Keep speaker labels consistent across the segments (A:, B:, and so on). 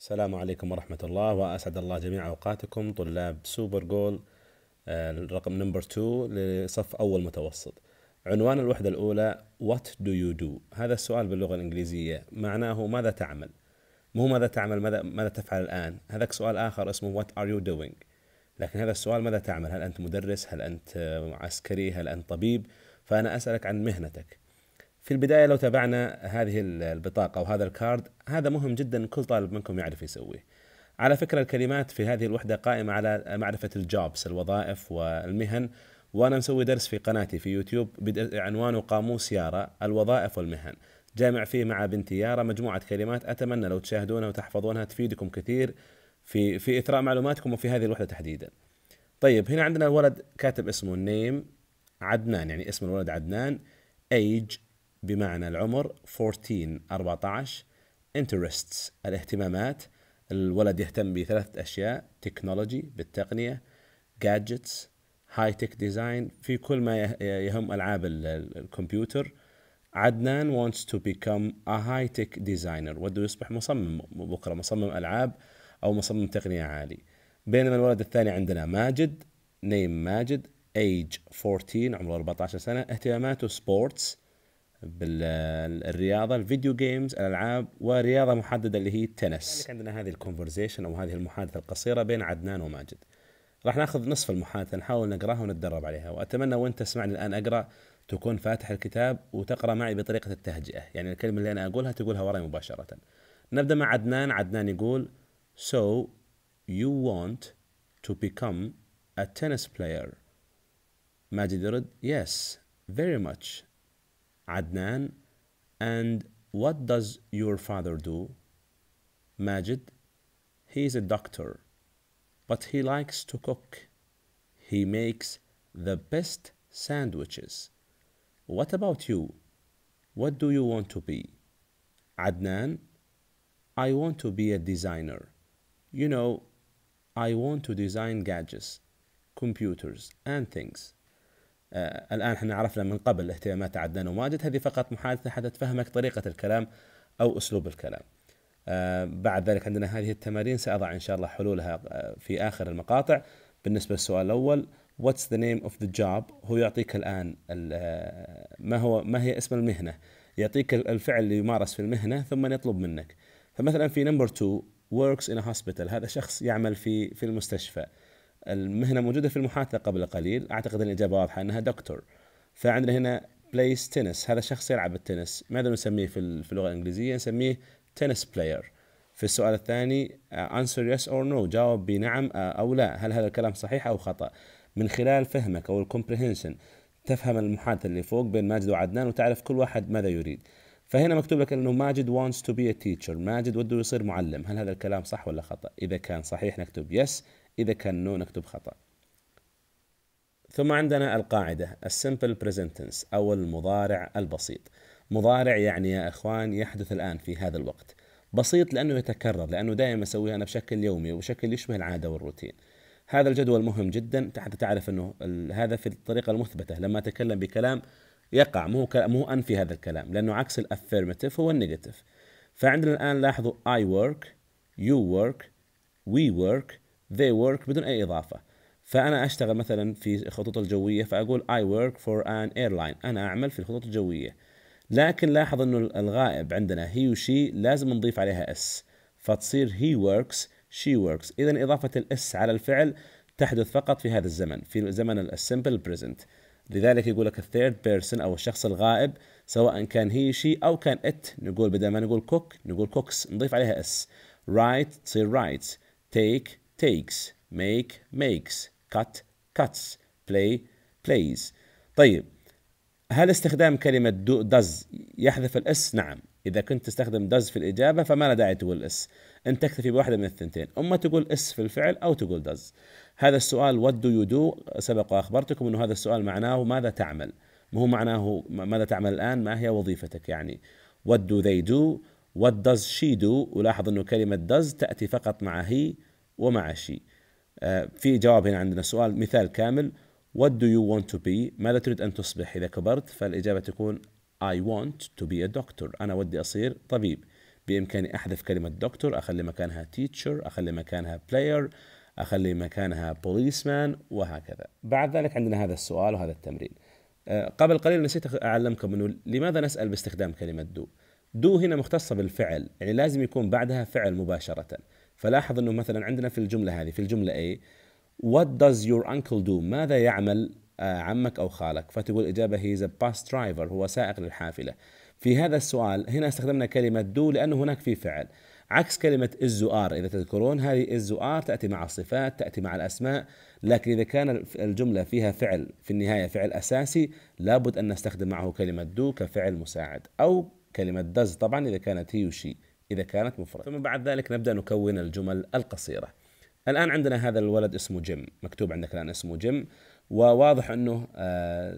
A: السلام عليكم ورحمة الله وأسعد الله جميع أوقاتكم طلاب سوبر جول الرقم نمبر 2 لصف أول متوسط عنوان الوحدة الأولى What do you do؟ هذا السؤال باللغة الإنجليزية معناه ماذا تعمل؟ مو ماذا تعمل ماذا, ماذا تفعل الآن؟ هذاك سؤال آخر اسمه What are you doing؟ لكن هذا السؤال ماذا تعمل؟ هل أنت مدرس؟ هل أنت عسكري؟ هل أنت طبيب؟ فأنا أسألك عن مهنتك في البداية لو تابعنا هذه البطاقة أو هذا الكارد هذا مهم جدا كل طالب منكم يعرف يسويه على فكرة الكلمات في هذه الوحدة قائمة على معرفة الجوبس الوظائف والمهن وأنا مسوي درس في قناتي في يوتيوب عنوانه قاموس يارا الوظائف والمهن جامع فيه مع بنتي يارا مجموعة كلمات أتمنى لو تشاهدونها وتحفظونها تفيدكم كثير في في إثراء معلوماتكم وفي هذه الوحدة تحديدا طيب هنا عندنا الولد كاتب اسمه نيم عدنان يعني اسم الولد عدنان ايج بمعنى العمر 14 14 interests الاهتمامات الولد يهتم بثلاثة أشياء تكنولوجي بالتقنية gadgets هاي تك ديزاين في كل ما يهم ألعاب الكمبيوتر عدنان wants to become a high tech designer وده يصبح مصمم بكرة مصمم ألعاب أو مصمم تقنية عالي بينما الولد الثاني عندنا ماجد نيم ماجد age 14 عمره 14 سنة اهتماماته سبورتس بالرياضه الفيديو جيمز الالعاب ورياضه محدده اللي هي التنس عندنا هذه الكونفرزيشن او هذه المحادثه القصيره بين عدنان وماجد راح ناخذ نصف المحادثه نحاول نقراها ونتدرب عليها واتمنى وانت تسمعني الان اقرا تكون فاتح الكتاب وتقرا معي بطريقه التهجئه يعني الكلمه اللي انا اقولها تقولها وراي مباشره نبدا مع عدنان عدنان يقول So you want to become a tennis player ماجد يرد Yes very much Adnan. And what does your father do? Majid. He is a doctor, but he likes to cook. He makes the best sandwiches. What about you? What do you want to be? Adnan, I want to be a designer. You know, I want to design gadgets, computers, and things. آه، الان احنا عرفنا من قبل اهتمامات عدنان وماجد هذه فقط محادثه حتى تفهمك طريقه الكلام او اسلوب الكلام. آه، بعد ذلك عندنا هذه التمارين ساضع ان شاء الله حلولها آه، في اخر المقاطع. بالنسبه للسؤال الاول واتس ذا نيم اوف ذا جوب هو يعطيك الان ما هو ما هي اسم المهنه يعطيك الفعل اللي يمارس في المهنه ثم يطلب منك. فمثلا في نمبر 2 works in a hospital هذا شخص يعمل في في المستشفى. المهنه موجوده في المحادثه قبل قليل اعتقد ان الاجابه واضحه انها دكتور فعندنا هنا بلايز تنس هذا شخص يلعب التنس ماذا نسميه في, في اللغه الانجليزيه نسميه تنس بلاير في السؤال الثاني آه، answer yes or no جاوب بنعم آه، أو لا هل هذا الكلام صحيح أو خطأ من خلال فهمك أو الكومبريهنشن تفهم المحادثة اللي فوق بين ماجد وعدنان وتعرف كل واحد ماذا يريد فهنا مكتوب لك أنه ماجد wants to be a teacher ماجد وده يصير معلم هل هذا الكلام صح ولا خطأ إذا كان صحيح نكتب yes إذا كان نو نكتب خطأ ثم عندنا القاعدة السمبل بريزنتنس أو المضارع البسيط مضارع يعني يا إخوان يحدث الآن في هذا الوقت بسيط لأنه يتكرر لأنه دائما أسويها أنا بشكل يومي وبشكل يشبه العادة والروتين هذا الجدول مهم جدا حتى تعرف أنه هذا في الطريقة المثبتة لما أتكلم بكلام يقع مو مو أنفي هذا الكلام لأنه عكس الأفيرمتيف هو النيجاتيف فعندنا الآن لاحظوا I work you work we work they work بدون أي إضافة فأنا أشتغل مثلا في الخطوط الجوية فأقول I work for an airline أنا أعمل في الخطوط الجوية لكن لاحظ أنه الغائب عندنا he و she لازم نضيف عليها s فتصير he works she works إذا إضافة الاس على الفعل تحدث فقط في هذا الزمن في زمن السمبل بريزنت لذلك يقول لك الثيرد بيرسون أو الشخص الغائب سواء كان هي شي أو كان ات نقول بدل ما نقول كوك نقول كوكس نضيف عليها اس رايت تصير رايت تيك takes make makes cut cuts play plays طيب هل استخدام كلمة does يحذف الاس؟ نعم إذا كنت تستخدم does في الإجابة فما لا داعي تقول اس أنت تكتفي بواحدة من الثنتين إما تقول اس في الفعل أو تقول does هذا السؤال what do you do سبق وأخبرتكم أنه هذا السؤال معناه ماذا تعمل ما هو معناه ماذا تعمل الآن ما هي وظيفتك يعني what do they do what does she do ولاحظ أنه كلمة does تأتي فقط مع هي ومع آه، في جواب هنا عندنا سؤال مثال كامل What do you want to be ماذا تريد أن تصبح إذا كبرت فالإجابة تكون I want to be a doctor أنا ودي أصير طبيب بإمكاني أحذف كلمة دكتور أخلي مكانها teacher أخلي مكانها player أخلي مكانها policeman وهكذا بعد ذلك عندنا هذا السؤال وهذا التمرين آه، قبل قليل نسيت أعلمكم أنه لماذا نسأل باستخدام كلمة do do هنا مختصة بالفعل يعني لازم يكون بعدها فعل مباشرة فلاحظ انه مثلا عندنا في الجمله هذه في الجمله A what does your uncle do ماذا يعمل آه، عمك او خالك فتقول الاجابه هي a bus driver هو سائق للحافله في هذا السؤال هنا استخدمنا كلمه دو لانه هناك في فعل عكس كلمة is are إذا تذكرون هذه is are تأتي مع الصفات تأتي مع الأسماء لكن إذا كان الجملة فيها فعل في النهاية فعل أساسي لابد أن نستخدم معه كلمة do كفعل مساعد أو كلمة does طبعا إذا كانت هي وشي إذا كانت مفردة ثم بعد ذلك نبدأ نكون الجمل القصيرة الآن عندنا هذا الولد اسمه جيم مكتوب عندك الآن اسمه جيم وواضح أنه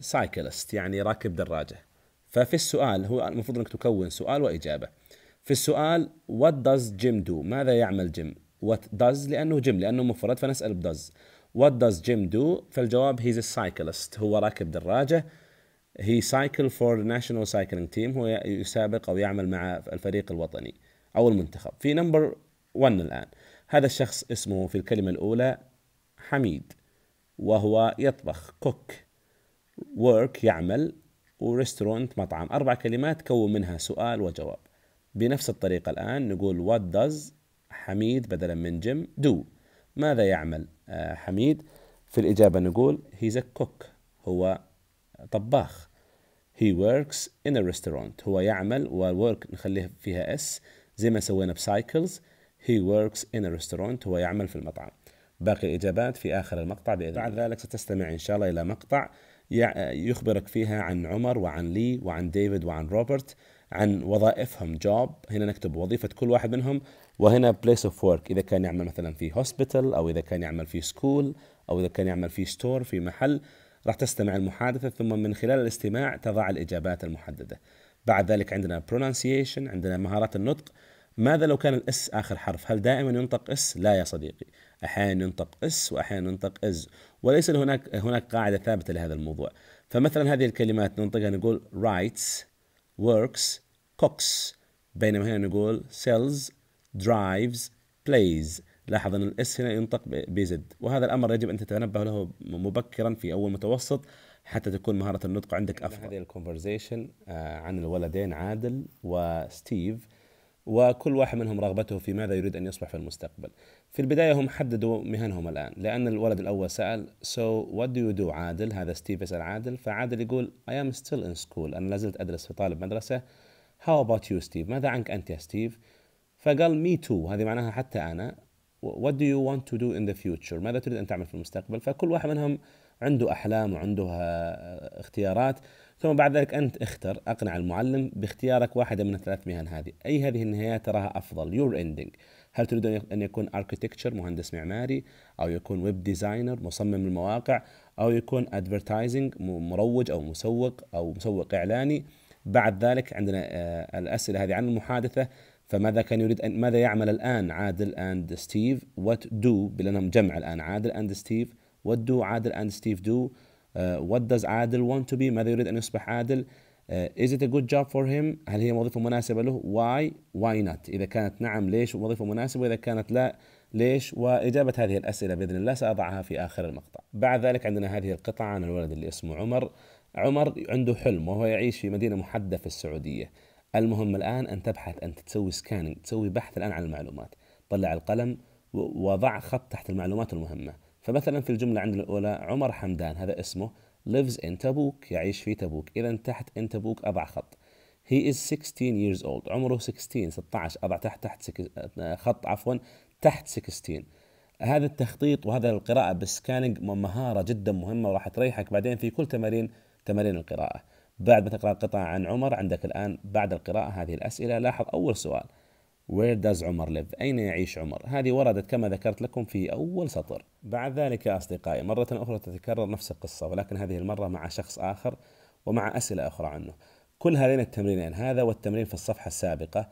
A: سايكلست آه، يعني راكب دراجة ففي السؤال هو المفروض أنك تكون سؤال وإجابة في السؤال what does Jim do ماذا يعمل جيم what does لأنه جيم لأنه مفرد فنسأل does what does Jim do فالجواب he's a cyclist هو راكب دراجة he cycle for national cycling team هو يسابق أو يعمل مع الفريق الوطني او المنتخب في نمبر 1 الان هذا الشخص اسمه في الكلمه الاولى حميد وهو يطبخ كوك ورك يعمل وريستورانت مطعم اربع كلمات تكون منها سؤال وجواب بنفس الطريقه الان نقول وات داز حميد بدلا من جيم دو ماذا يعمل آه، حميد في الإجابة نقول هيز a هو طباخ he works in a restaurant هو يعمل والwork نخليه فيها اس زي ما سوينا بسايكلز هي وركس ان ريستورانت هو يعمل في المطعم باقي الإجابات في آخر المقطع بإذن بعد ذلك ستستمع إن شاء الله إلى مقطع يخبرك فيها عن عمر وعن لي وعن ديفيد وعن روبرت عن وظائفهم جوب هنا نكتب وظيفة كل واحد منهم وهنا بليس اوف ورك إذا كان يعمل مثلا في هوسبيتال أو إذا كان يعمل في سكول أو إذا كان يعمل في ستور في محل راح تستمع المحادثة ثم من خلال الاستماع تضع الإجابات المحددة بعد ذلك عندنا pronunciation عندنا مهارات النطق ماذا لو كان الاس اخر حرف هل دائما ينطق اس لا يا صديقي احيانا ينطق اس واحيانا ينطق از وليس هناك هناك قاعده ثابته لهذا الموضوع فمثلا هذه الكلمات ننطقها نقول رايتس works cooks بينما هنا نقول sells drives plays لاحظ ان الاس هنا ينطق بزد وهذا الامر يجب ان تتنبه له مبكرا في اول متوسط حتى تكون مهاره النطق عندك افضل هذه الكونفرزيشن آه، عن الولدين عادل وستيف وكل واحد منهم رغبته في ماذا يريد ان يصبح في المستقبل في البدايه هم حددوا مهنهم الان لان الولد الاول سال سو وات دو يو دو عادل هذا ستيف يسال عادل فعادل يقول اي ام ستيل ان سكول انا لازلت ادرس في طالب مدرسه هاو about يو ستيف ماذا عنك انت يا ستيف فقال مي تو هذه معناها حتى انا وات دو يو want تو دو ان ذا فيوتشر ماذا تريد ان تعمل في المستقبل فكل واحد منهم عنده أحلام وعنده آه، اختيارات ثم بعد ذلك أنت اختر أقنع المعلم باختيارك واحدة من الثلاث مهن هذه أي هذه النهايات تراها أفضل يور اندنج هل تريد أن يكون architecture مهندس معماري أو يكون ويب ديزاينر مصمم المواقع أو يكون ادفرتايزنج مروج أو مسوق أو مسوق إعلاني بعد ذلك عندنا آه، الأسئلة هذه عن المحادثة فماذا كان يريد أن ماذا يعمل الآن عادل أند ستيف وات دو بلنهم جمع الآن عادل أند ستيف What do عادل and Steve do? Uh, what does عادل want to be? ماذا يريد أن يصبح عادل? Uh, is it a good job for him? هل هي وظيفة مناسبة له؟ Why? Why not? إذا كانت نعم ليش وظيفة مناسبة؟ وإذا كانت لا ليش؟ وإجابة هذه الأسئلة بإذن الله سأضعها في آخر المقطع. بعد ذلك عندنا هذه القطعة عن الولد اللي اسمه عمر. عمر عنده حلم وهو يعيش في مدينة محددة في السعودية. المهم الآن أن تبحث أنت تسوي سكاننج، تسوي بحث الآن عن المعلومات. طلع القلم وضع خط تحت المعلومات المهمة. فمثلا في الجملة عندنا الأولى عمر حمدان هذا اسمه lives in تبوك يعيش في تبوك إذا تحت in تبوك أضع خط he is 16 years old عمره 16 16 أضع تحت تحت سك... خط عفوا تحت 16 هذا التخطيط وهذا القراءة بالسكاننج مهارة جدا مهمة وراح تريحك بعدين في كل تمارين تمارين القراءة بعد ما تقرأ قطعة عن عمر عندك الآن بعد القراءة هذه الأسئلة لاحظ أول سؤال Where does عمر live؟ أين يعيش عمر؟ هذه وردت كما ذكرت لكم في أول سطر. بعد ذلك يا أصدقائي مرة أخرى تتكرر نفس القصة ولكن هذه المرة مع شخص آخر ومع أسئلة أخرى عنه. كل هذين التمرينين هذا والتمرين في الصفحة السابقة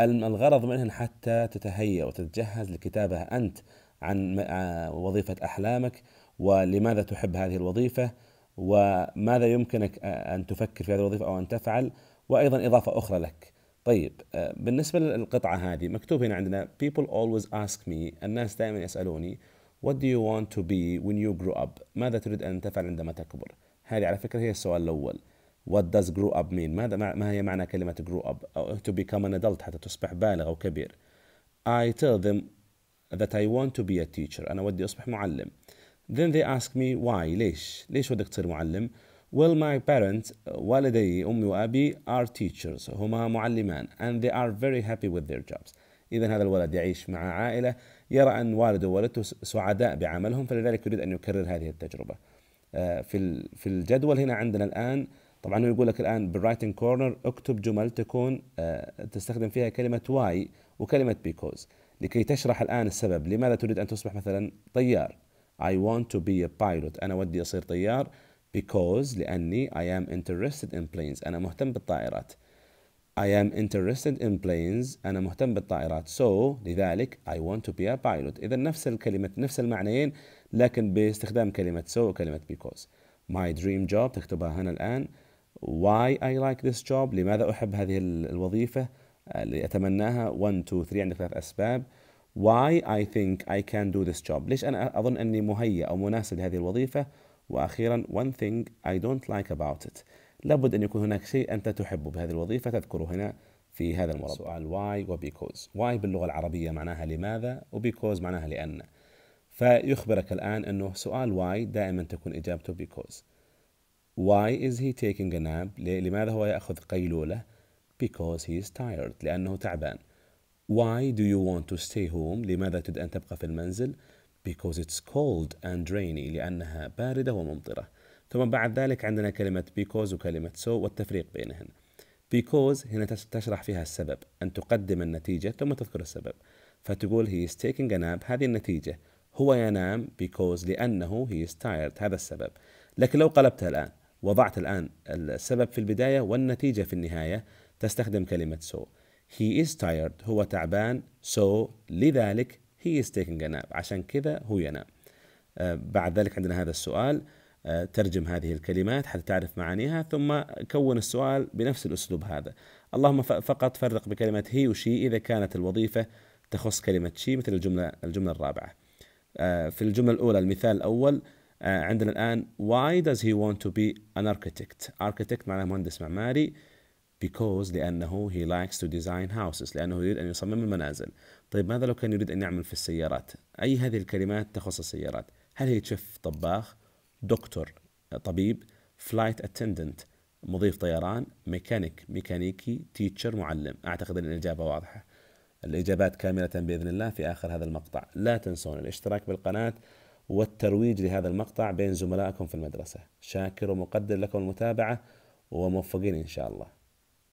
A: الغرض منهن حتى تتهيأ وتتجهز لكتابة أنت عن آه، وظيفة أحلامك ولماذا تحب هذه الوظيفة وماذا يمكنك أن تفكر في هذه الوظيفة أو أن تفعل وأيضا إضافة أخرى لك. طيب آه، بالنسبة للقطعة هذه مكتوب هنا عندنا people always ask me الناس دائما يسألوني what do you want to be when you grow up ماذا تريد أن تفعل عندما تكبر هذه على فكرة هي السؤال الأول what does grow up mean ماذا ما هي معنى كلمة grow up أو to become an adult حتى تصبح بالغ أو كبير I tell them that I want to be a teacher أنا ودي أصبح معلم then they ask me why ليش ليش ودك تصير معلم Well, my parents, والدي أمي وأبي are teachers هما معلمان and they are very happy with their jobs. إذا هذا الولد يعيش مع عائلة يرى أن والده ووالدته سعداء بعملهم فلذلك يريد أن يكرر هذه التجربة. آه، في في الجدول هنا عندنا الآن طبعا هو يقول لك الآن بالرايتنج كورنر اكتب جمل تكون آه، تستخدم فيها كلمة why وكلمة because لكي تشرح الآن السبب لماذا تريد أن تصبح مثلا طيار. I want to be a pilot أنا ودي أصير طيار. because لأني I am interested in planes أنا مهتم بالطائرات I am interested in planes أنا مهتم بالطائرات so لذلك I want to be a pilot إذا نفس الكلمة نفس المعنيين لكن باستخدام كلمة so وكلمة because my dream job تكتبها هنا الآن why I like this job لماذا أحب هذه الوظيفة اللي آه، أتمناها 1 2 3 عندك ثلاث أسباب why I think I can do this job ليش أنا أظن أني مهيأ أو مناسب لهذه الوظيفة وأخيرا one thing I don't like about it لابد أن يكون هناك شيء أنت تحبه بهذه الوظيفة تذكره هنا في هذا المربع سؤال why و because why باللغة العربية معناها لماذا و because معناها لأن فيخبرك الآن أنه سؤال why دائما تكون إجابته because why is he taking a nap لماذا هو يأخذ قيلولة because he is tired لأنه تعبان why do you want to stay home لماذا تريد أن تبقى في المنزل because it's cold and rainy لأنها باردة وممطرة ثم بعد ذلك عندنا كلمة because وكلمة so والتفريق بينهن because هنا تشرح فيها السبب أن تقدم النتيجة ثم تذكر السبب فتقول he is taking a nap هذه النتيجة هو ينام because لأنه he is tired هذا السبب لكن لو قلبتها الآن وضعت الآن السبب في البداية والنتيجة في النهاية تستخدم كلمة so he is tired هو تعبان so لذلك he is taking a nap عشان كذا هو ينام آه، بعد ذلك عندنا هذا السؤال آه، ترجم هذه الكلمات حتى تعرف معانيها ثم كون السؤال بنفس الأسلوب هذا اللهم فقط فرق بكلمة هي وشي إذا كانت الوظيفة تخص كلمة شي مثل الجملة الجملة الرابعة آه، في الجملة الأولى المثال الأول عندنا الآن why does he want to be an architect architect معناه مهندس معماري because لأنه he likes to design houses لأنه يريد أن يصمم المنازل طيب ماذا لو كان يريد أن يعمل في السيارات أي هذه الكلمات تخص السيارات هل هي شيف طباخ دكتور طبيب فلايت اتندنت مضيف طيران ميكانيك ميكانيكي تيتشر معلم أعتقد أن الإجابة واضحة الإجابات كاملة بإذن الله في آخر هذا المقطع لا تنسون الاشتراك بالقناة والترويج لهذا المقطع بين زملائكم في المدرسة شاكر ومقدر لكم المتابعة وموفقين إن شاء الله